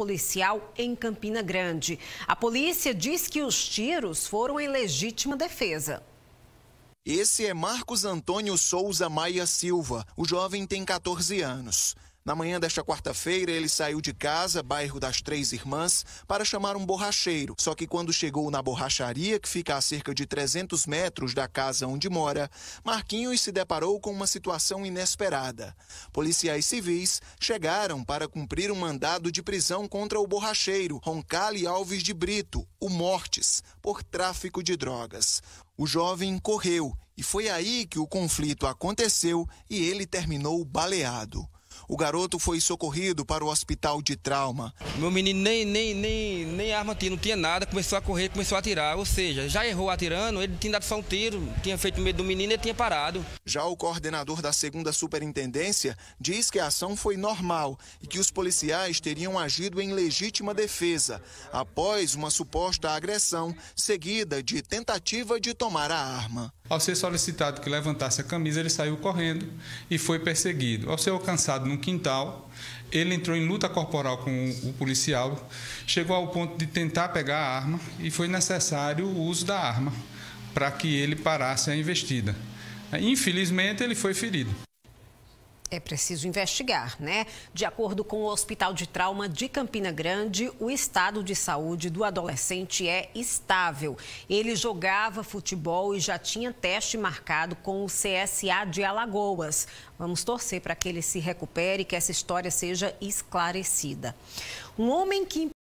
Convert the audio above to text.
policial em Campina Grande. A polícia diz que os tiros foram em legítima defesa. Esse é Marcos Antônio Souza Maia Silva. O jovem tem 14 anos. Na manhã desta quarta-feira, ele saiu de casa, bairro das Três Irmãs, para chamar um borracheiro. Só que quando chegou na borracharia, que fica a cerca de 300 metros da casa onde mora, Marquinhos se deparou com uma situação inesperada. Policiais civis chegaram para cumprir um mandado de prisão contra o borracheiro Roncali Alves de Brito, o Mortes, por tráfico de drogas. O jovem correu e foi aí que o conflito aconteceu e ele terminou baleado o garoto foi socorrido para o hospital de trauma. Meu menino nem, nem, nem, nem arma tinha, não tinha nada, começou a correr, começou a atirar. Ou seja, já errou atirando, ele tinha dado só um tiro, tinha feito medo do menino e tinha parado. Já o coordenador da segunda superintendência diz que a ação foi normal e que os policiais teriam agido em legítima defesa, após uma suposta agressão seguida de tentativa de tomar a arma. Ao ser solicitado que levantasse a camisa, ele saiu correndo e foi perseguido. Ao ser alcançado num quintal, ele entrou em luta corporal com o policial, chegou ao ponto de tentar pegar a arma e foi necessário o uso da arma para que ele parasse a investida. Infelizmente, ele foi ferido. É preciso investigar, né? De acordo com o Hospital de Trauma de Campina Grande, o estado de saúde do adolescente é estável. Ele jogava futebol e já tinha teste marcado com o CSA de Alagoas. Vamos torcer para que ele se recupere e que essa história seja esclarecida. Um homem que